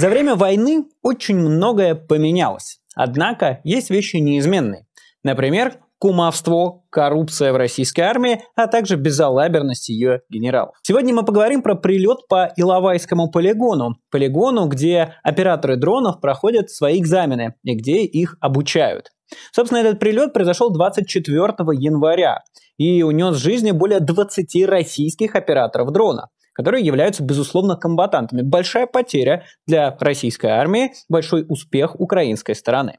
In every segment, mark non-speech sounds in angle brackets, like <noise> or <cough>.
За время войны очень многое поменялось. Однако есть вещи неизменные. Например, кумовство, коррупция в российской армии, а также безалаберность ее генералов. Сегодня мы поговорим про прилет по Иловайскому полигону. Полигону, где операторы дронов проходят свои экзамены и где их обучают. Собственно, этот прилет произошел 24 января и унес жизни более 20 российских операторов дрона которые являются, безусловно, комбатантами. Большая потеря для российской армии, большой успех украинской стороны.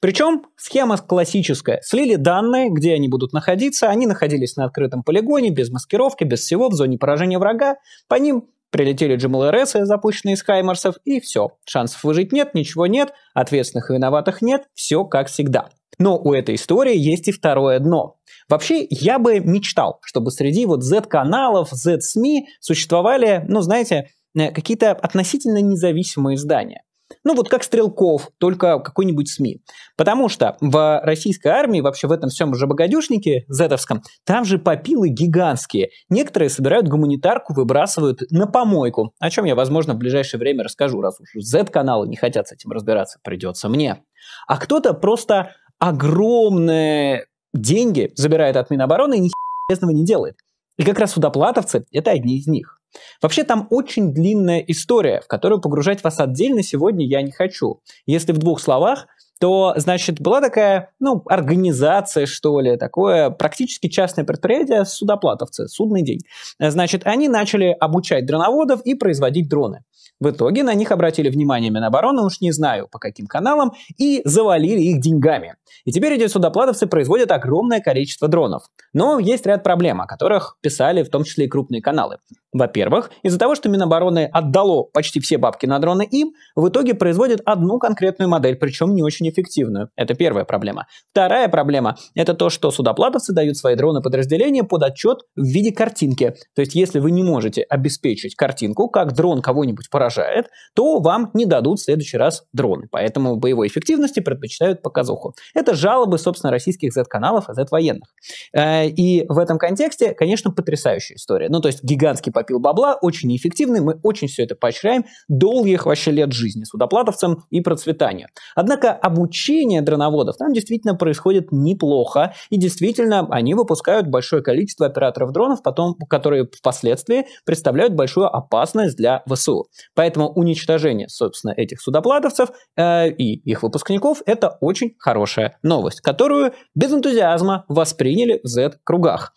Причем схема классическая. Слили данные, где они будут находиться. Они находились на открытом полигоне, без маскировки, без всего, в зоне поражения врага. По ним прилетели GMLRS, запущенные с Хаймарсов, и все. Шансов выжить нет, ничего нет, ответственных и виноватых нет, все как всегда. Но у этой истории есть и второе дно. Вообще, я бы мечтал, чтобы среди вот Z-каналов, Z-СМИ существовали, ну, знаете, э, какие-то относительно независимые издания. Ну вот как Стрелков, только какой-нибудь СМИ. Потому что в российской армии, вообще в этом всем уже богадюшнике зетовском, там же попилы гигантские. Некоторые собирают гуманитарку, выбрасывают на помойку. О чем я, возможно, в ближайшее время расскажу, раз уж Z-каналы не хотят с этим разбираться, придется мне. А кто-то просто огромное деньги забирает от Минобороны и ни полезного не делает. И как раз судоплатовцы – это одни из них. Вообще там очень длинная история, в которую погружать вас отдельно сегодня я не хочу. Если в двух словах, то, значит, была такая, ну, организация, что ли, такое практически частное предприятие судоплатовцы, судный день. Значит, они начали обучать дроноводов и производить дроны. В итоге на них обратили внимание Минобороны, уж не знаю по каким каналам, и завалили их деньгами. И теперь эти судоплатовцы производят огромное количество дронов. Но есть ряд проблем, о которых писали в том числе и крупные каналы. Во-первых, из-за того, что Минобороны отдало почти все бабки на дроны им, в итоге производят одну конкретную модель, причем не очень очень эффективную. Это первая проблема. Вторая проблема – это то, что судоплатовцы дают свои дроны подразделения под отчет в виде картинки. То есть, если вы не можете обеспечить картинку, как дрон кого-нибудь поражает, то вам не дадут в следующий раз дроны. Поэтому боевой эффективности предпочитают показуху. Это жалобы, собственно, российских Z-каналов и Z-военных. Э, и в этом контексте, конечно, потрясающая история. Ну, то есть, гигантский попил бабла, очень неэффективный, мы очень все это поощряем. Долгих вообще лет жизни судоплатовцам и процветания. Однако об обучение дроноводов там действительно происходит неплохо, и действительно они выпускают большое количество операторов дронов, потом, которые впоследствии представляют большую опасность для ВСУ. Поэтому уничтожение, собственно, этих судоплатовцев э, и их выпускников – это очень хорошая новость, которую без энтузиазма восприняли в Z-кругах.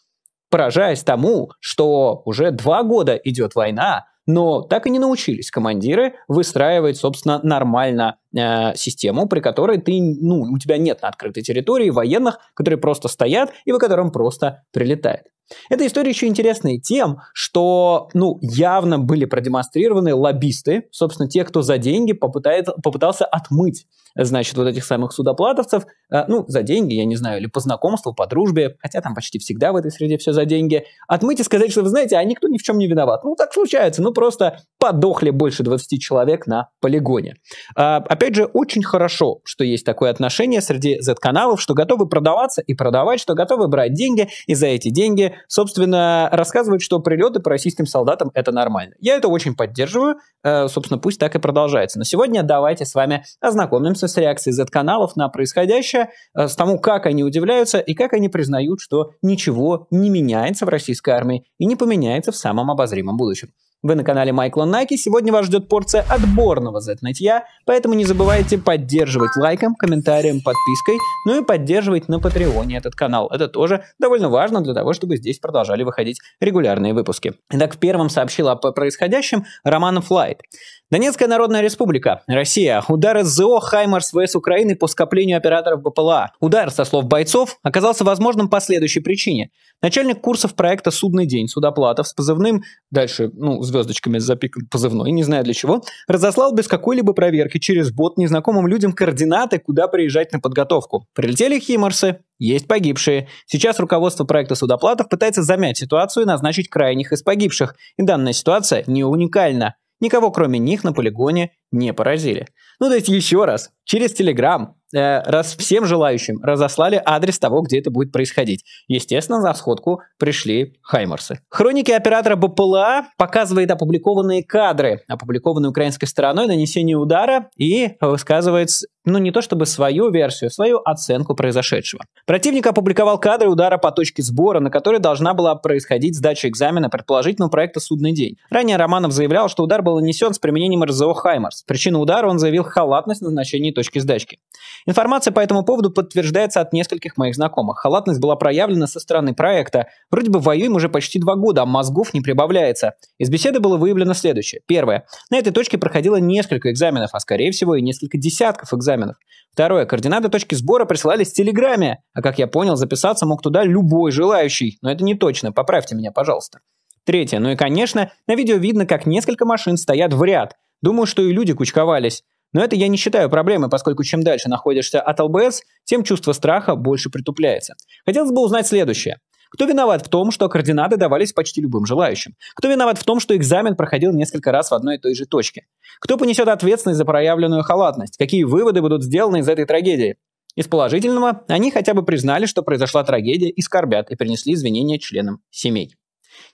Поражаясь тому, что уже два года идет война, но так и не научились командиры выстраивать, собственно, нормально Э, систему, при которой ты, ну, у тебя нет на открытой территории военных, которые просто стоят и по которым просто прилетает. Эта история еще интересная тем, что ну, явно были продемонстрированы лоббисты, собственно, те, кто за деньги попытает, попытался отмыть, значит, вот этих самых судоплатовцев, э, ну, за деньги, я не знаю, или по знакомству, по дружбе, хотя там почти всегда в этой среде все за деньги, отмыть и сказать, что, вы знаете, а никто ни в чем не виноват. Ну, так случается, ну, просто подохли больше 20 человек на полигоне. Э, Опять же, очень хорошо, что есть такое отношение среди Z-каналов, что готовы продаваться и продавать, что готовы брать деньги, и за эти деньги, собственно, рассказывать, что прилеты по российским солдатам – это нормально. Я это очень поддерживаю, э, собственно, пусть так и продолжается. Но сегодня давайте с вами ознакомимся с реакцией Z-каналов на происходящее, э, с тому, как они удивляются и как они признают, что ничего не меняется в российской армии и не поменяется в самом обозримом будущем. Вы на канале Майкла Найки, сегодня вас ждет порция отборного Z-нытья, поэтому не забывайте поддерживать лайком, комментарием, подпиской, ну и поддерживать на Патреоне этот канал. Это тоже довольно важно для того, чтобы здесь продолжали выходить регулярные выпуски. Итак, в первом сообщил о происходящем Роман Флайт. Донецкая Народная Республика, Россия. Удар СЗО «Хаймарс» ВС Украины по скоплению операторов БПЛА. Удар, со слов бойцов, оказался возможным по следующей причине. Начальник курсов проекта «Судный день» Судоплатов с позывным, дальше, ну, звездочками запикан позывной, не знаю для чего, разослал без какой-либо проверки через бот незнакомым людям координаты, куда приезжать на подготовку. Прилетели Хаймарсы, есть погибшие. Сейчас руководство проекта Судоплатов пытается замять ситуацию и назначить крайних из погибших. И данная ситуация не уникальна. Никого кроме них на полигоне не поразили. Ну то есть еще раз, через Телеграм Э, раз всем желающим разослали адрес того, где это будет происходить. Естественно, за сходку пришли Хаймерсы. Хроники оператора БПЛА показывает опубликованные кадры, опубликованные украинской стороной нанесение удара и высказывает, ну не то чтобы свою версию, свою оценку произошедшего. Противник опубликовал кадры удара по точке сбора, на которой должна была происходить сдача экзамена предположительного проекта «Судный день». Ранее Романов заявлял, что удар был нанесен с применением РЗО «Хаймарс». Причину удара он заявил халатность назначения точки сдачки. Информация по этому поводу подтверждается от нескольких моих знакомых. Халатность была проявлена со стороны проекта. Вроде бы воюем уже почти два года, а мозгов не прибавляется. Из беседы было выявлено следующее. Первое. На этой точке проходило несколько экзаменов, а скорее всего и несколько десятков экзаменов. Второе. Координаты точки сбора присылались в Телеграме, а как я понял, записаться мог туда любой желающий. Но это не точно, поправьте меня, пожалуйста. Третье. Ну и, конечно, на видео видно, как несколько машин стоят в ряд. Думаю, что и люди кучковались. Но это я не считаю проблемой, поскольку чем дальше находишься от ЛБС, тем чувство страха больше притупляется. Хотелось бы узнать следующее. Кто виноват в том, что координаты давались почти любым желающим? Кто виноват в том, что экзамен проходил несколько раз в одной и той же точке? Кто понесет ответственность за проявленную халатность? Какие выводы будут сделаны из этой трагедии? Из положительного они хотя бы признали, что произошла трагедия, и скорбят, и принесли извинения членам семей.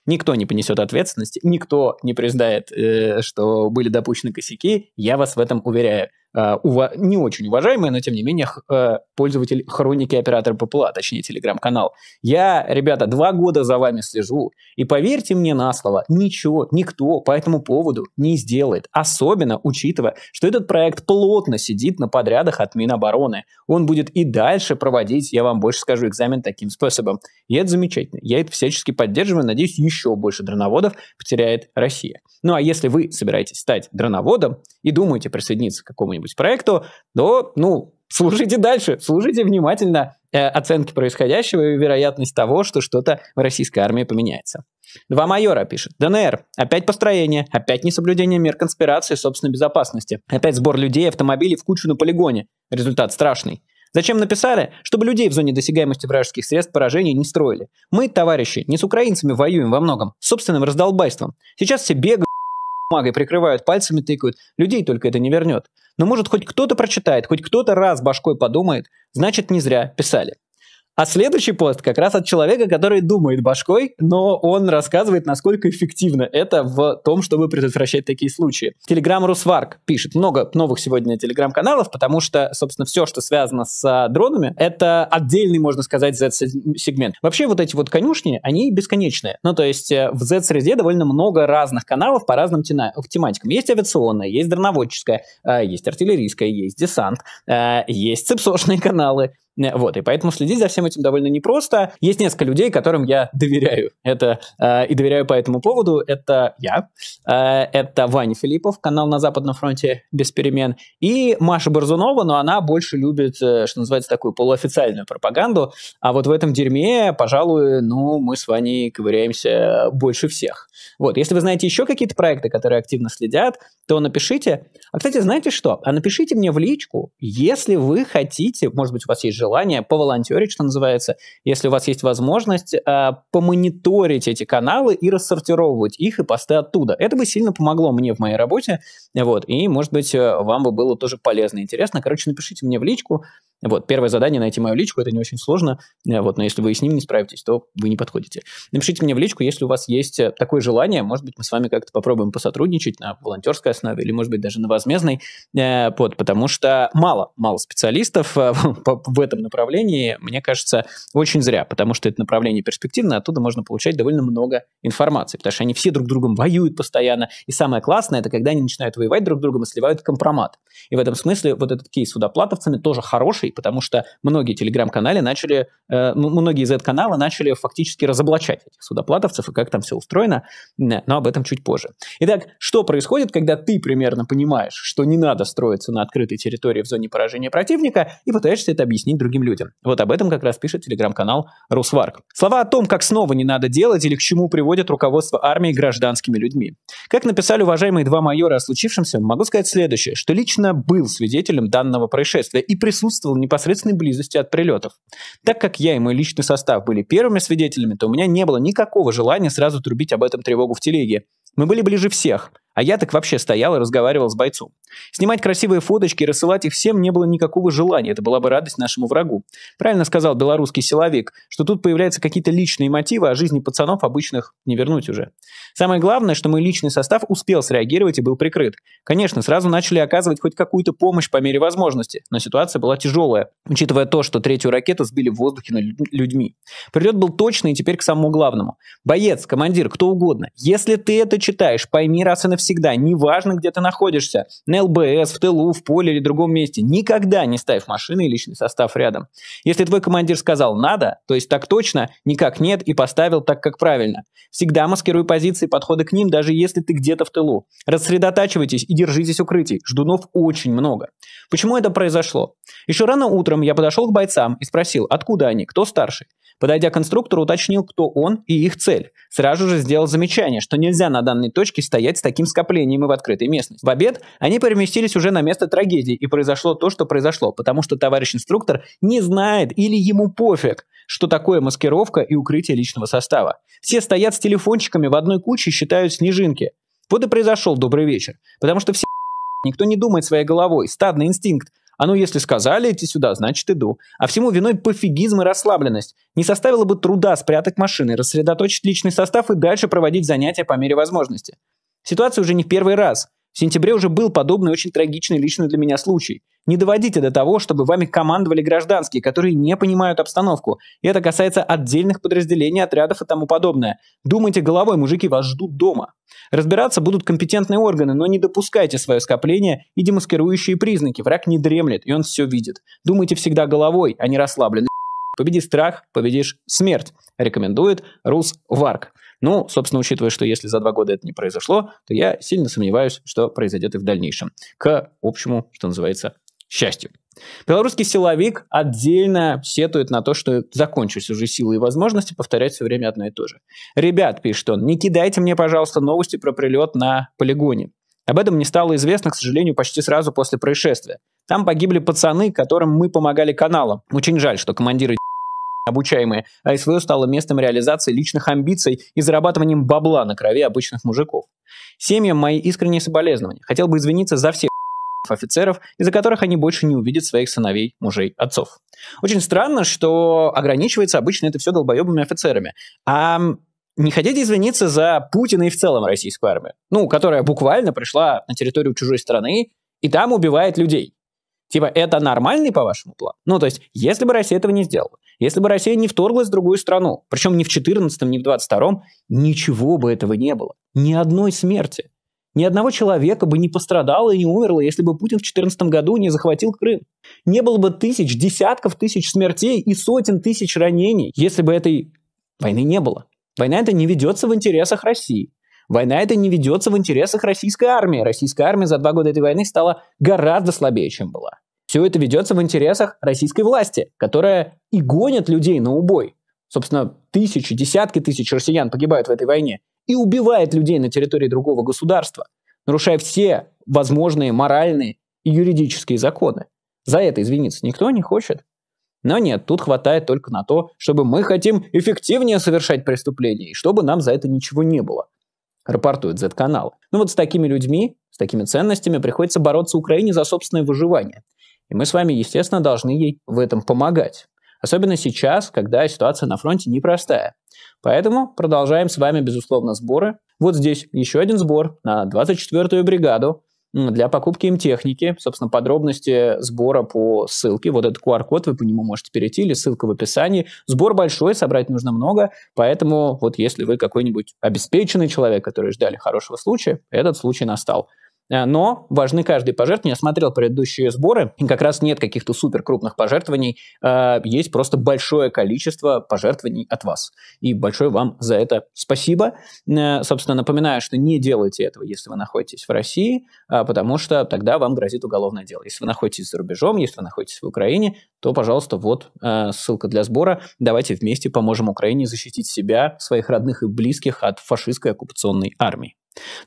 Никто не понесет ответственности, никто не признает, э, что были допущены косяки, я вас в этом уверяю. А, ув... не очень уважаемый, но тем не менее э, пользователь хроники оператора ППЛА, точнее телеграм-канал. Я, ребята, два года за вами слежу, и поверьте мне на слово, ничего, никто по этому поводу не сделает, особенно учитывая, что этот проект плотно сидит на подрядах от Минобороны. Он будет и дальше проводить, я вам больше скажу, экзамен таким способом. И это замечательно, я это всячески поддерживаю, надеюсь, еще больше дроноводов потеряет Россия. Ну а если вы собираетесь стать дроноводом и думаете присоединиться к какому-нибудь какому-нибудь проекту, то, ну, слушайте дальше, слушайте внимательно э, оценки происходящего и вероятность того, что что-то в российской армии поменяется. Два майора пишет. ДНР. Опять построение, опять несоблюдение мер конспирации и собственной безопасности. Опять сбор людей автомобилей в кучу на полигоне. Результат страшный. Зачем написали? Чтобы людей в зоне досягаемости вражеских средств поражения не строили. Мы, товарищи, не с украинцами воюем во многом, с собственным раздолбайством. Сейчас все бегают бумагой прикрывают, пальцами тыкают. Людей только это не вернет. Но может хоть кто-то прочитает, хоть кто-то раз башкой подумает, значит не зря писали. А следующий пост как раз от человека, который думает башкой, но он рассказывает, насколько эффективно это в том, чтобы предотвращать такие случаи. Телеграм Русварк пишет много новых сегодня телеграм-каналов, потому что, собственно, все, что связано с а, дронами, это отдельный, можно сказать, Z-сегмент. Вообще вот эти вот конюшни, они бесконечные. Ну, то есть э, в Z-среде довольно много разных каналов по разным тематикам. Есть авиационная, есть дроноводческая, э, есть артиллерийская, есть десант, э, есть цепсошные каналы, Э, вот, и поэтому следить за всем этим довольно непросто. Есть несколько людей, которым я доверяю. Это э, и доверяю по этому поводу. Это я, э, это Ваня Филиппов, канал на Западном фронте без перемен, и Маша Борзунова, но она больше любит, э, что называется, такую полуофициальную пропаганду. А вот в этом дерьме, пожалуй, ну, мы с Ваней ковыряемся больше всех. Вот, если вы знаете еще какие-то проекты, которые активно следят, то напишите. А, кстати, знаете что? А напишите мне в личку, если вы хотите, может быть, у вас есть желание желание поволонтерить, что называется, если у вас есть возможность э, помониторить эти каналы и рассортировывать их и посты оттуда. Это бы сильно помогло мне в моей работе, вот, и, может быть, э, вам бы было тоже полезно, и интересно. Короче, напишите мне в личку, вот, первое задание найти мою личку, это не очень сложно, э, вот, но если вы и с ним не справитесь, то вы не подходите. Напишите мне в личку, если у вас есть э, такое желание, может быть, мы с вами как-то попробуем посотрудничать на волонтерской основе или, может быть, даже на возмездной, э, вот, потому что мало, мало специалистов <laughs> в этом направлении, мне кажется, очень зря, потому что это направление перспективное, оттуда можно получать довольно много информации, потому что они все друг другом воюют постоянно, и самое классное, это когда они начинают воевать друг с другом и сливают компромат. И в этом смысле вот этот кейс с удоплатовцами тоже хороший, пошли, потому что многие телеграм-каналы начали, э, многие из этих канала начали фактически разоблачать этих судоплатовцев и как там все устроено, но об этом чуть позже. Итак, что происходит, когда ты примерно понимаешь, что не надо строиться на открытой территории в зоне поражения противника и пытаешься это объяснить другим людям? Вот об этом как раз пишет телеграм-канал Русварк. Слова о том, как снова не надо делать или к чему приводит руководство армии гражданскими людьми. Как написали уважаемые два майора о случившемся, могу сказать следующее, что лично был свидетелем данного происшествия и присутствовал непосредственной близости от прилетов. Так как я и мой личный состав были первыми свидетелями, то у меня не было никакого желания сразу трубить об этом тревогу в телеге. Мы были ближе всех, а я так вообще стоял и разговаривал с бойцом. Снимать красивые фоточки и рассылать их всем не было никакого желания, это была бы радость нашему врагу. Правильно сказал белорусский силовик, что тут появляются какие-то личные мотивы, а жизни пацанов обычных не вернуть уже. Самое главное, что мой личный состав успел среагировать и был прикрыт. Конечно, сразу начали оказывать хоть какую-то помощь по мере возможности, но ситуация была тяжелая, учитывая то, что третью ракету сбили в воздухе над людьми. Прилет был точный и теперь к самому главному. Боец, командир, кто угодно, если ты это читаешь, пойми раз и навсегда, неважно, где ты находишься, не ЛБС, в тылу, в поле или другом месте. Никогда не ставь машины и личный состав рядом. Если твой командир сказал «надо», то есть так точно, никак нет и поставил так, как правильно. Всегда маскируй позиции подходы к ним, даже если ты где-то в тылу. Рассредотачивайтесь и держитесь укрытий. Ждунов очень много. Почему это произошло? Еще рано утром я подошел к бойцам и спросил, откуда они, кто старший. Подойдя к конструктору, уточнил, кто он и их цель. Сразу же сделал замечание, что нельзя на данной точке стоять с таким скоплением и в открытой местности. В обед они переместились уже на место трагедии, и произошло то, что произошло, потому что товарищ инструктор не знает или ему пофиг, что такое маскировка и укрытие личного состава. Все стоят с телефончиками в одной куче и считают снежинки. Вот и произошел добрый вечер, потому что все никто не думает своей головой, стадный инстинкт – а ну, если сказали идти сюда, значит иду. А всему виной пофигизм и расслабленность. Не составило бы труда спрятать машины, рассредоточить личный состав и дальше проводить занятия по мере возможности. Ситуация уже не в первый раз. В сентябре уже был подобный очень трагичный лично для меня случай – не доводите до того, чтобы вами командовали гражданские, которые не понимают обстановку. И это касается отдельных подразделений, отрядов и тому подобное. Думайте головой, мужики вас ждут дома. Разбираться будут компетентные органы, но не допускайте свое скопление и демаскирующие признаки. Враг не дремлет, и он все видит. Думайте всегда головой, а не расслабленно. Победи страх, победишь смерть, рекомендует Рус Варк. Ну, собственно, учитывая, что если за два года это не произошло, то я сильно сомневаюсь, что произойдет и в дальнейшем. К общему, что называется, счастью. Белорусский силовик отдельно сетует на то, что закончились уже силы и возможности повторять все время одно и то же. «Ребят», — пишет он, — «не кидайте мне, пожалуйста, новости про прилет на полигоне. Об этом не стало известно, к сожалению, почти сразу после происшествия. Там погибли пацаны, которым мы помогали каналам. Очень жаль, что командиры <laughs> обучаемые, а СВО стало местом реализации личных амбиций и зарабатыванием бабла на крови обычных мужиков. Семьям мои искренние соболезнования. Хотел бы извиниться за всех офицеров, из-за которых они больше не увидят своих сыновей, мужей, отцов. Очень странно, что ограничивается обычно это все долбоебными офицерами. А не хотите извиниться за Путина и в целом российскую армию? Ну, которая буквально пришла на территорию чужой страны и там убивает людей. Типа, это нормальный, по-вашему, плану. Ну, то есть, если бы Россия этого не сделала, если бы Россия не вторглась в другую страну, причем ни в 14 ни в 22 ничего бы этого не было. Ни одной смерти. Ни одного человека бы не пострадало и не умерло, если бы Путин в 2014 году не захватил Крым. Не было бы тысяч, десятков тысяч смертей и сотен тысяч ранений, если бы этой войны не было. Война это не ведется в интересах России. Война это не ведется в интересах российской армии. Российская армия за два года этой войны стала гораздо слабее, чем была. Все это ведется в интересах российской власти, которая и гонит людей на убой. Собственно, тысячи, десятки тысяч россиян погибают в этой войне и убивает людей на территории другого государства, нарушая все возможные моральные и юридические законы. За это извиниться никто не хочет. Но нет, тут хватает только на то, чтобы мы хотим эффективнее совершать преступления, и чтобы нам за это ничего не было. Рапортует Z-канал. Ну вот с такими людьми, с такими ценностями приходится бороться Украине за собственное выживание. И мы с вами, естественно, должны ей в этом помогать. Особенно сейчас, когда ситуация на фронте непростая. Поэтому продолжаем с вами, безусловно, сборы. Вот здесь еще один сбор на 24-ю бригаду для покупки им техники. Собственно, подробности сбора по ссылке. Вот этот QR-код, вы по нему можете перейти, или ссылка в описании. Сбор большой, собрать нужно много, поэтому вот если вы какой-нибудь обеспеченный человек, который ждали хорошего случая, этот случай настал. Э, но важны каждые пожертвования. Я смотрел предыдущие сборы, и как раз нет каких-то супер крупных пожертвований. Э, есть просто большое количество пожертвований от вас. И большое вам за это спасибо. Э, собственно, напоминаю, что не делайте этого, если вы находитесь в России, а, потому что тогда вам грозит уголовное дело. Если вы находитесь за рубежом, если вы находитесь в Украине, то, пожалуйста, вот ссылка для сбора. Давайте вместе поможем Украине защитить себя, своих родных и близких от фашистской оккупационной армии.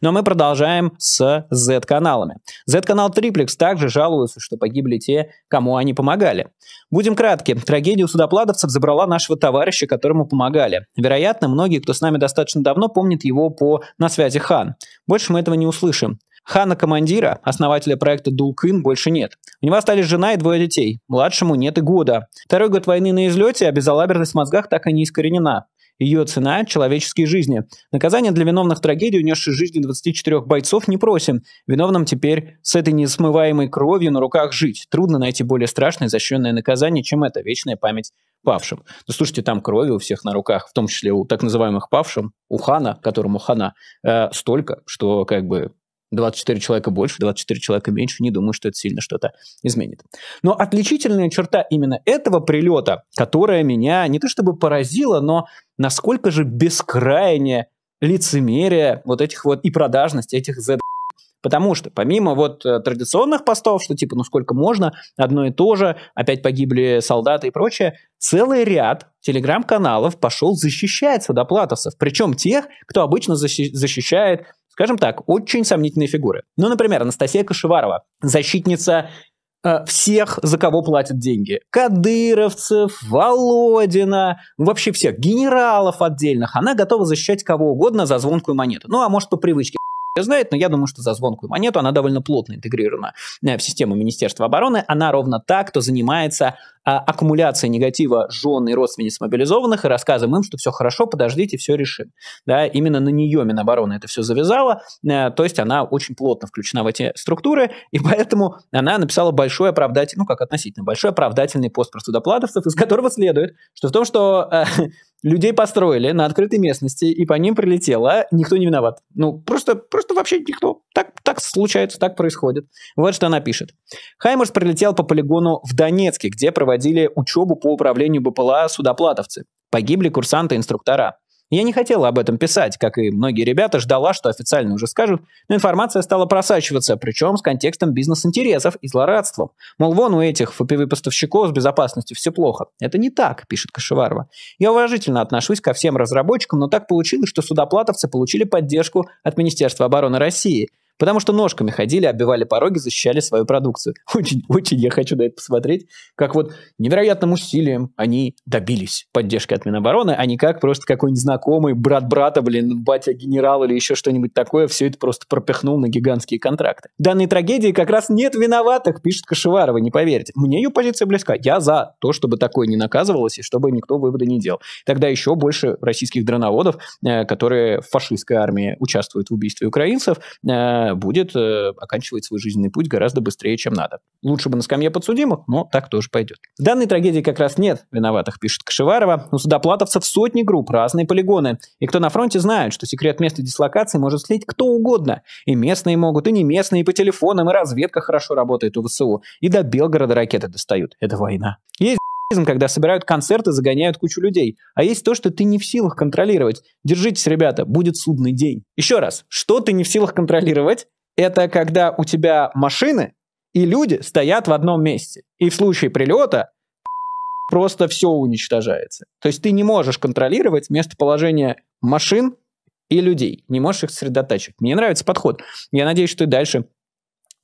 Но мы продолжаем с Z-каналами. Z-канал Триплекс также жалуются, что погибли те, кому они помогали. Будем кратки. Трагедию судоплатовцев забрала нашего товарища, которому помогали. Вероятно, многие, кто с нами достаточно давно, помнят его по «На связи Хан». Больше мы этого не услышим. Хана Командира, основателя проекта Дулкин, больше нет. У него остались жена и двое детей. Младшему нет и года. Второй год войны на излете, а безалаберность в мозгах так и не искоренена. Ее цена – человеческие жизни. Наказание для виновных трагедии, унесшей жизни 24 бойцов, не просим. Виновным теперь с этой несмываемой кровью на руках жить. Трудно найти более страшное изощренное наказание, чем это вечная память павшим. Ну, слушайте, там крови у всех на руках, в том числе у так называемых павшим, у хана, которому хана, э, столько, что как бы 24 человека больше, 24 человека меньше, не думаю, что это сильно что-то изменит. Но отличительная черта именно этого прилета, которая меня не то чтобы поразила, но насколько же бескрайне лицемерие вот этих вот и продажность этих Z Потому что помимо вот э, традиционных постов, что типа, ну сколько можно, одно и то же, опять погибли солдаты и прочее, целый ряд телеграм-каналов пошел защищать судоплатовцев. Причем тех, кто обычно защищает скажем так, очень сомнительные фигуры. Ну, например, Анастасия Кашеварова, защитница э, всех, за кого платят деньги. Кадыровцев, Володина, вообще всех, генералов отдельных. Она готова защищать кого угодно за звонкую монету. Ну, а может, по привычке <laughs> знает, но я думаю, что за звонкую монету она довольно плотно интегрирована э, в систему Министерства обороны. Она ровно так, кто занимается а, аккумуляция негатива жены и родственниц мобилизованных и рассказываем им, что все хорошо, подождите, все решим. Да, именно на нее Минобороны это все завязало, э, то есть она очень плотно включена в эти структуры, и поэтому она написала большой оправдательный, ну как относительно, большой оправдательный пост про судоплатовцев, из которого следует, что в том, что э, <laughs> людей построили на открытой местности, и по ним прилетело, никто не виноват. Ну, просто, просто вообще никто. Так, так случается, так происходит. Вот что она пишет. Хаймерс прилетел по полигону в Донецке, где проводили проходили учебу по управлению БПЛА судоплатовцы. Погибли курсанты-инструктора. Я не хотела об этом писать, как и многие ребята, ждала, что официально уже скажут, но информация стала просачиваться, причем с контекстом бизнес-интересов и злорадством. Мол, вон у этих ФПВ-поставщиков с безопасностью все плохо. Это не так, пишет Кашеварова. Я уважительно отношусь ко всем разработчикам, но так получилось, что судоплатовцы получили поддержку от Министерства обороны России. Потому что ножками ходили, оббивали пороги, защищали свою продукцию. Очень-очень <laughs> я хочу на это посмотреть, как вот невероятным усилием они добились поддержки от Минобороны, а не как просто какой-нибудь знакомый брат брата, блин, батя генерал или еще что-нибудь такое, все это просто пропихнул на гигантские контракты. В данной трагедии как раз нет виноватых, пишет Кашеварова, не поверите. Мне ее позиция близка. Я за то, чтобы такое не наказывалось и чтобы никто вывода не делал. Тогда еще больше российских дроноводов, э, которые в фашистской армии участвуют в убийстве украинцев, э, будет э, оканчивать свой жизненный путь гораздо быстрее, чем надо. Лучше бы на скамье подсудимых, но так тоже пойдет. В данной трагедии как раз нет виноватых, пишет Кашеварова. У судоплатовцев сотни групп, разные полигоны. И кто на фронте знает, что секрет места дислокации может слить кто угодно. И местные могут, и не местные, и по телефонам, и разведка хорошо работает у ВСУ. И до Белгорода ракеты достают. Это война. Есть когда собирают концерты, загоняют кучу людей. А есть то, что ты не в силах контролировать. Держитесь, ребята, будет судный день. Еще раз, что ты не в силах контролировать? Это когда у тебя машины и люди стоят в одном месте. И в случае прилета <laughs> просто все уничтожается. То есть ты не можешь контролировать местоположение машин и людей. Не можешь их сосредотачивать. Мне нравится подход. Я надеюсь, что и дальше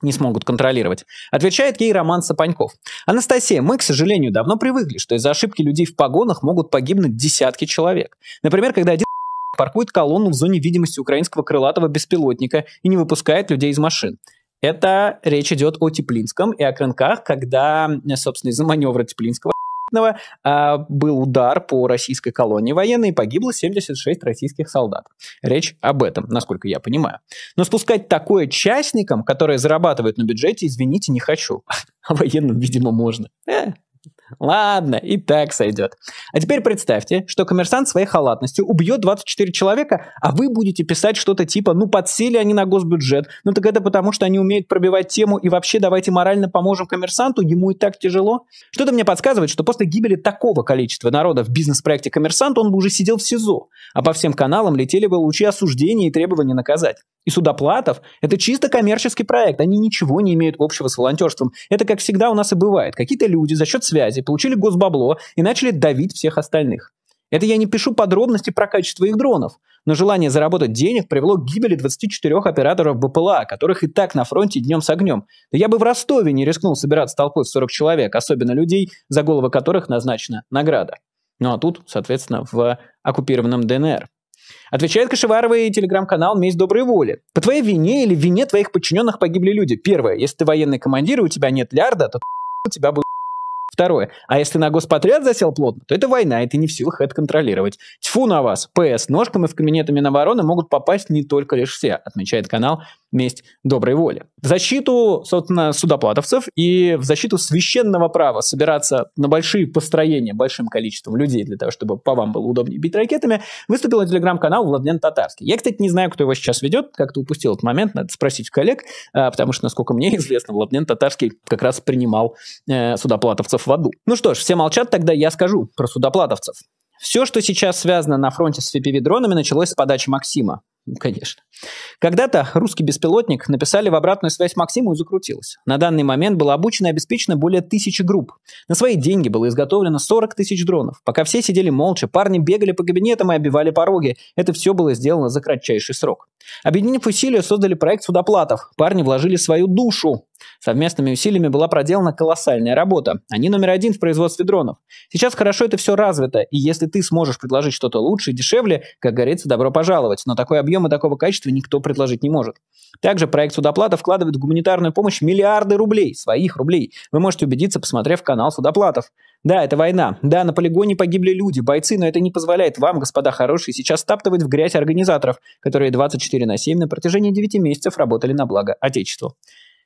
не смогут контролировать, отвечает ей Роман Сапаньков. Анастасия, мы, к сожалению, давно привыкли, что из-за ошибки людей в погонах могут погибнуть десятки человек. Например, когда один <laughs> паркует колонну в зоне видимости украинского крылатого беспилотника и не выпускает людей из машин. Это речь идет о Теплинском и о Крынках, когда, собственно, из-за маневра Теплинского Великолепного э, а, был удар по российской колонии военной, и погибло 76 российских солдат. Речь об этом, насколько я понимаю. Но спускать такое частникам, которые зарабатывают на бюджете, извините, не хочу. А <laughs> военным, видимо, можно. Э, Ладно, и так сойдет. А теперь представьте, что коммерсант своей халатностью убьет 24 человека, а вы будете писать что-то типа «ну подсели они на госбюджет», ну так это потому, что они умеют пробивать тему и вообще давайте морально поможем коммерсанту, ему и так тяжело. Что-то мне подсказывает, что после гибели такого количества народа в бизнес-проекте «Коммерсант» он бы уже сидел в СИЗО, а по всем каналам летели бы лучи осуждения и требования наказать и Судоплатов – это чисто коммерческий проект, они ничего не имеют общего с волонтерством. Это, как всегда, у нас и бывает. Какие-то люди за счет связи получили госбабло и начали давить всех остальных. Это я не пишу подробности про качество их дронов, но желание заработать денег привело к гибели 24 операторов БПЛА, которых и так на фронте днем с огнем. Да я бы в Ростове не рискнул собираться толпой в 40 человек, особенно людей, за головы которых назначена награда. Ну а тут, соответственно, в оккупированном ДНР. Отвечает Кашеварова телеграм-канал «Месть доброй воли». По твоей вине или вине твоих подчиненных погибли люди. Первое, если ты военный командир и у тебя нет лярда, то у тебя будет Второе. А если на госпотряд засел плотно, то это война, и ты не в силах это контролировать. Тьфу на вас. ПС. Ножками в на Минобороны могут попасть не только лишь все, отмечает канал месть доброй воли. В защиту, собственно, судоплатовцев и в защиту священного права собираться на большие построения большим количеством людей для того, чтобы по вам было удобнее бить ракетами, выступил на телеграм-канал Владлен Татарский. Я, кстати, не знаю, кто его сейчас ведет, как-то упустил этот момент, надо спросить коллег, а, потому что, насколько мне <laughs> известно, Владлен Татарский как раз принимал э, судоплатовцев в аду. Ну что ж, все молчат, тогда я скажу про судоплатовцев. Все, что сейчас связано на фронте с FPV-дронами, началось с подачи Максима. Конечно. Когда-то русский беспилотник написали в обратную связь Максиму и закрутилось. На данный момент было обучено и обеспечено более тысячи групп. На свои деньги было изготовлено 40 тысяч дронов. Пока все сидели молча, парни бегали по кабинетам и обивали пороги. Это все было сделано за кратчайший срок. Объединив усилия, создали проект судоплатов. Парни вложили свою душу. Совместными усилиями была проделана колоссальная работа. Они номер один в производстве дронов. Сейчас хорошо это все развито, и если ты сможешь предложить что-то лучше и дешевле, как говорится, добро пожаловать. Но такой объем объема такого качества никто предложить не может. Также проект Судоплата вкладывает в гуманитарную помощь миллиарды рублей, своих рублей. Вы можете убедиться, посмотрев канал Судоплатов. Да, это война. Да, на полигоне погибли люди, бойцы, но это не позволяет вам, господа хорошие, сейчас таптывать в грязь организаторов, которые 24 на 7 на протяжении 9 месяцев работали на благо Отечеству.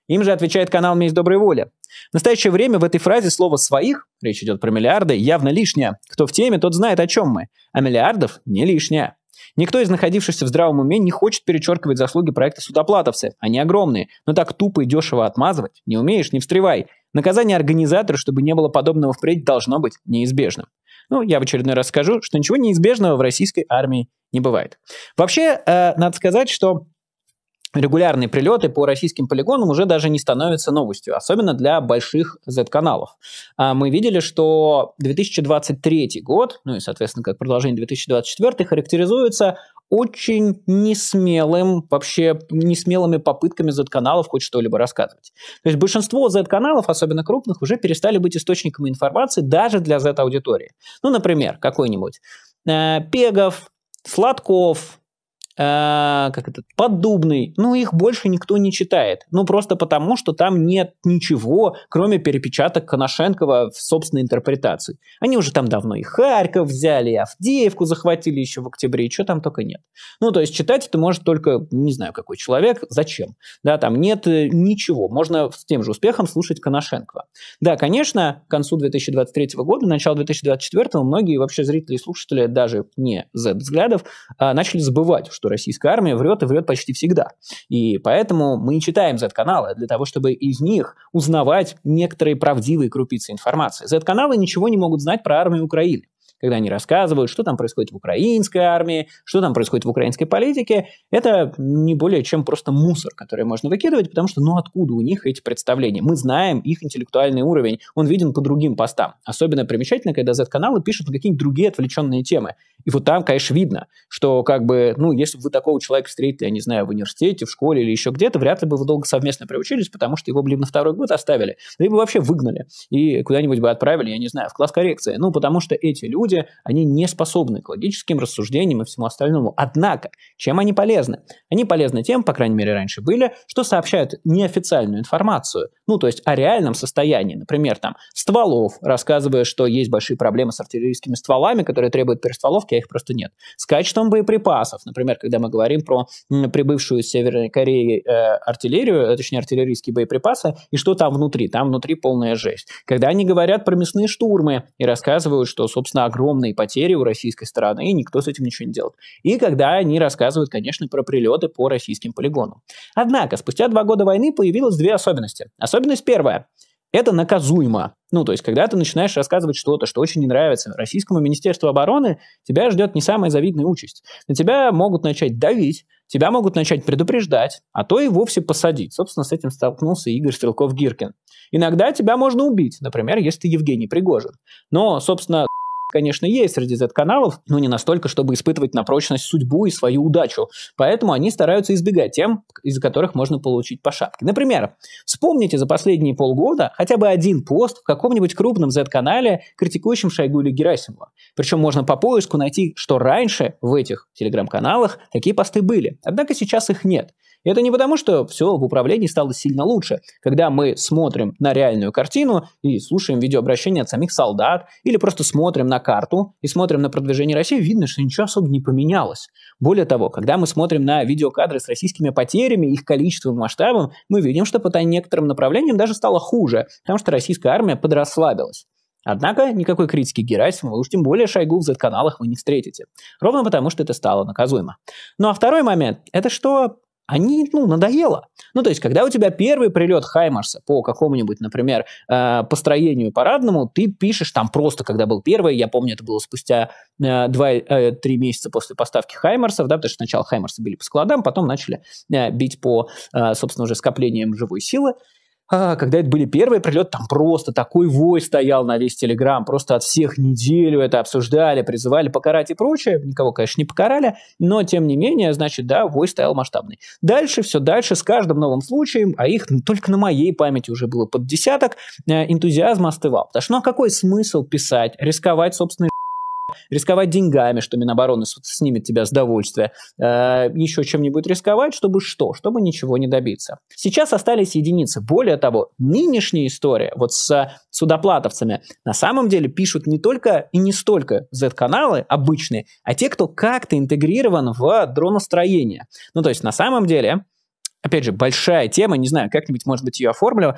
Им же отвечает канал «Месть доброй воли». В настоящее время в этой фразе слово «своих», речь идет про миллиарды, явно лишнее. Кто в теме, тот знает, о чем мы. А миллиардов не лишнее. Никто из находившихся в здравом уме не хочет перечеркивать заслуги проекта судоплатовцы. Они огромные. Но так тупо и дешево отмазывать не умеешь, не встревай. Наказание организатора, чтобы не было подобного впредь, должно быть неизбежным. Ну, я в очередной раз скажу, что ничего неизбежного в российской армии не бывает. Вообще, э, надо сказать, что регулярные прилеты по российским полигонам уже даже не становятся новостью, особенно для больших Z-каналов. А, мы видели, что 2023 год, ну и, соответственно, как продолжение 2024, характеризуется очень несмелым, вообще несмелыми попытками Z-каналов хоть что-либо рассказывать. То есть большинство Z-каналов, особенно крупных, уже перестали быть источником информации даже для Z-аудитории. Ну, например, какой-нибудь э, Пегов, Сладков, Э, как этот, поддубный, ну, их больше никто не читает. Ну, просто потому, что там нет ничего, кроме перепечаток Коношенкова в собственной интерпретации. Они уже там давно и Харьков взяли, и Авдеевку захватили еще в октябре, и что там только нет. Ну, то есть читать это может только, не знаю, какой человек, зачем. Да, там нет э, ничего. Можно с тем же успехом слушать Коношенкова. Да, конечно, к концу 2023 года, начало 2024 многие вообще зрители и слушатели, даже не Z-взглядов, а, начали забывать, что российская армия врет и врет почти всегда. И поэтому мы и читаем Z-каналы для того, чтобы из них узнавать некоторые правдивые крупицы информации. Z-каналы ничего не могут знать про армию Украины когда они рассказывают, что там происходит в украинской армии, что там происходит в украинской политике, это не более чем просто мусор, который можно выкидывать, потому что ну откуда у них эти представления? Мы знаем их интеллектуальный уровень, он виден по другим постам. Особенно примечательно, когда Z-каналы пишут на какие-нибудь другие отвлеченные темы. И вот там, конечно, видно, что как бы, ну, если бы вы такого человека встретили, я не знаю, в университете, в школе или еще где-то, вряд ли бы вы долго совместно приучились, потому что его бы на второй год оставили, либо вообще выгнали и куда-нибудь бы отправили, я не знаю, в класс коррекции. Ну, потому что эти люди люди, они не способны к логическим рассуждениям и всему остальному. Однако, чем они полезны? Они полезны тем, по крайней мере, раньше были, что сообщают неофициальную информацию, ну, то есть о реальном состоянии, например, там, стволов, рассказывая, что есть большие проблемы с артиллерийскими стволами, которые требуют перестволовки, а их просто нет. С качеством боеприпасов, например, когда мы говорим про прибывшую из Северной Кореи э, артиллерию, э, точнее, артиллерийские боеприпасы, и что там внутри. Там внутри полная жесть. Когда они говорят про мясные штурмы и рассказывают, что, собственно, огромное огромные потери у российской стороны, и никто с этим ничего не делает. И когда они рассказывают, конечно, про прилеты по российским полигонам. Однако, спустя два года войны появилось две особенности. Особенность первая это наказуемо. Ну, то есть, когда ты начинаешь рассказывать что-то, что очень не нравится российскому министерству обороны, тебя ждет не самая завидная участь. На тебя могут начать давить, тебя могут начать предупреждать, а то и вовсе посадить. Собственно, с этим столкнулся Игорь Стрелков-Гиркин. Иногда тебя можно убить, например, если ты Евгений Пригожин. Но, собственно, конечно, есть среди Z-каналов, но не настолько, чтобы испытывать на прочность судьбу и свою удачу. Поэтому они стараются избегать тем, из-за которых можно получить по шапке. Например, вспомните за последние полгода хотя бы один пост в каком-нибудь крупном Z-канале, критикующем Шойгу или Герасимова. Причем можно по поиску найти, что раньше в этих телеграм-каналах такие посты были. Однако сейчас их нет. И это не потому, что все в управлении стало сильно лучше, когда мы смотрим на реальную картину и слушаем видеообращения от самих солдат, или просто смотрим на карту и смотрим на продвижение России, видно, что ничего особо не поменялось. Более того, когда мы смотрим на видеокадры с российскими потерями, их количеством и масштабом, мы видим, что по некоторым направлениям даже стало хуже, потому что российская армия подрасслабилась. Однако никакой критики Герасимова, уж тем более Шойгу в Z-каналах вы не встретите. Ровно потому, что это стало наказуемо. Ну а второй момент – это что они, ну, надоело. Ну, то есть, когда у тебя первый прилет Хаймарса по какому-нибудь, например, э, построению парадному, ты пишешь там просто, когда был первый, я помню, это было спустя э, 2-3 э, месяца после поставки Хаймарсов, да, потому что сначала Хаймарсы били по складам, потом начали э, бить по, собственно, уже скоплениям живой силы а, когда это были первые прилеты, там просто такой вой стоял на весь Телеграм, просто от всех неделю это обсуждали, призывали покарать и прочее. Никого, конечно, не покарали, но тем не менее, значит, да, вой стоял масштабный. Дальше все дальше, с каждым новым случаем, а их только на моей памяти уже было под десяток, э, энтузиазм остывал. Потому что ну а какой смысл писать, рисковать собственной рисковать деньгами, что Минобороны снимет тебя с довольствия, э, еще чем-нибудь рисковать, чтобы что? Чтобы ничего не добиться. Сейчас остались единицы. Более того, нынешняя история вот с судоплатовцами на самом деле пишут не только и не столько Z-каналы обычные, а те, кто как-то интегрирован в дроностроение. Ну, то есть на самом деле, опять же, большая тема, не знаю, как-нибудь, может быть, ее оформлю,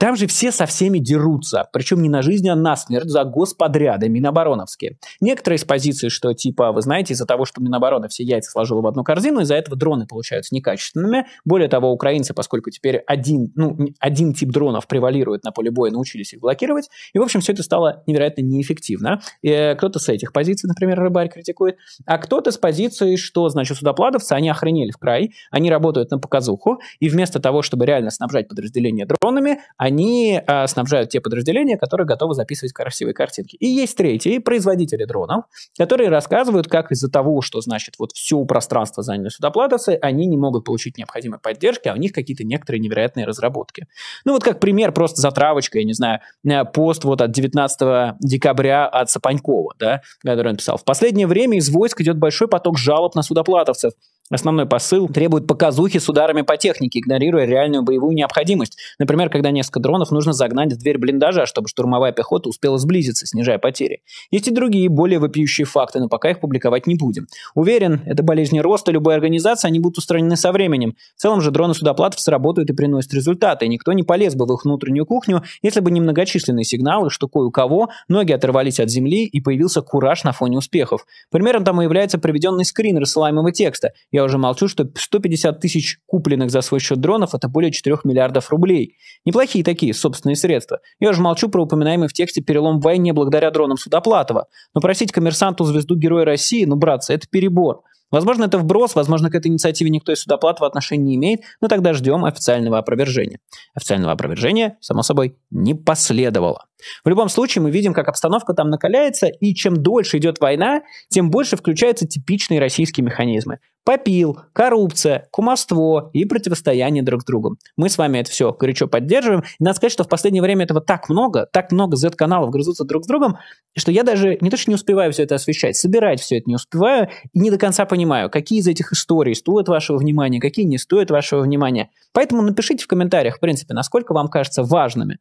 там же все со всеми дерутся, причем не на жизнь, а на смерть за господряды минобороновские. Некоторые с позиции, что типа, вы знаете, из-за того, что Минобороны все яйца сложила в одну корзину, из-за этого дроны получаются некачественными. Более того, украинцы, поскольку теперь один, ну, один тип дронов превалирует на поле боя, научились их блокировать. И, в общем, все это стало невероятно неэффективно. И э, кто-то с этих позиций, например, рыбарь критикует, а кто-то с позиции, что, значит, судоплатовцы, они охренели в край, они работают на показуху, и вместо того, чтобы реально снабжать подразделения дронами, они э, снабжают те подразделения, которые готовы записывать красивые картинки. И есть третий производители дронов, которые рассказывают, как из-за того, что, значит, вот все пространство заняли судоплатовцы, они не могут получить необходимой поддержки, а у них какие-то некоторые невероятные разработки. Ну вот как пример, просто затравочка, я не знаю, э, пост вот от 19 декабря от Сапанькова, да, который он писал. В последнее время из войск идет большой поток жалоб на судоплатовцев – Основной посыл требует показухи с ударами по технике, игнорируя реальную боевую необходимость. Например, когда несколько дронов нужно загнать в дверь блиндажа, чтобы штурмовая пехота успела сблизиться, снижая потери. Есть и другие, более вопиющие факты, но пока их публиковать не будем. Уверен, это болезни роста любой организации, они будут устранены со временем. В целом же дроны судоплатов сработают и приносят результаты, и никто не полез бы в их внутреннюю кухню, если бы не многочисленные сигналы, что кое у кого ноги оторвались от земли и появился кураж на фоне успехов. Примером тому является приведенный скрин рассылаемого текста. Я я уже молчу, что 150 тысяч купленных за свой счет дронов – это более 4 миллиардов рублей. Неплохие такие собственные средства. Я уже молчу про упоминаемый в тексте перелом в войне благодаря дронам Судоплатова. Но просить коммерсанту звезду Героя России, ну, братцы, это перебор. Возможно, это вброс, возможно, к этой инициативе никто из Судоплатова отношения не имеет, но тогда ждем официального опровержения. Официального опровержения, само собой, не последовало. В любом случае, мы видим, как обстановка там накаляется, и чем дольше идет война, тем больше включаются типичные российские механизмы. Попил, коррупция, кумовство и противостояние друг с другом. Мы с вами это все горячо поддерживаем. И надо сказать, что в последнее время этого так много, так много Z-каналов грызутся друг с другом, что я даже не то, что не успеваю все это освещать, собирать все это не успеваю и не до конца понимаю, какие из этих историй стоят вашего внимания, какие не стоят вашего внимания. Поэтому напишите в комментариях, в принципе, насколько вам кажется важными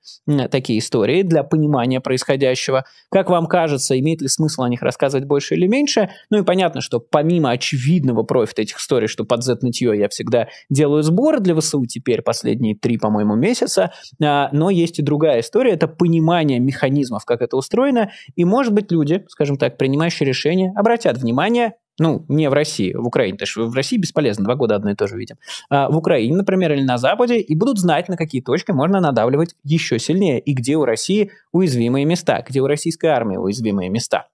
такие истории для понимания происходящего. Как вам кажется, имеет ли смысл о них рассказывать больше или меньше? Ну и понятно, что помимо очевидного профита этих историй, что под Z-нытье я всегда делаю сбор для ВСУ теперь последние три, по-моему, месяца, а, но есть и другая история, это понимание механизмов, как это устроено, и, может быть, люди, скажем так, принимающие решения, обратят внимание ну, не в России, в Украине. То есть в России бесполезно, два года одно и то же видим. А в Украине, например, или на Западе, и будут знать, на какие точки можно надавливать еще сильнее, и где у России уязвимые места, где у российской армии уязвимые места.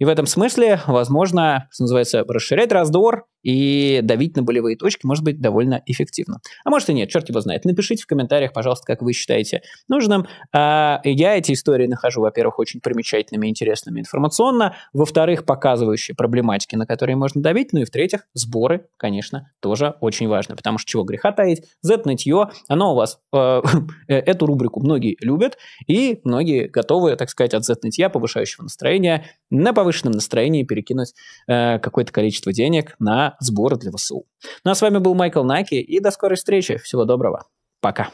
И в этом смысле, возможно, что называется, расширять раздор и давить на болевые точки может быть довольно эффективно. А может и нет, черт его знает. Напишите в комментариях, пожалуйста, как вы считаете нужным. А, я эти истории нахожу, во-первых, очень примечательными, интересными информационно, во-вторых, показывающие проблематики, на которые можно давить, ну и в-третьих, сборы, конечно, тоже очень важно, потому что чего греха таить, Z-нытье, оно у вас, э, э, эту рубрику многие любят, и многие готовы, так сказать, от Z-нытья, повышающего настроения, на повышение повышенном настроении перекинуть э, какое-то количество денег на сборы для ВСУ. Ну а с вами был Майкл Наки, и до скорой встречи. Всего доброго. Пока.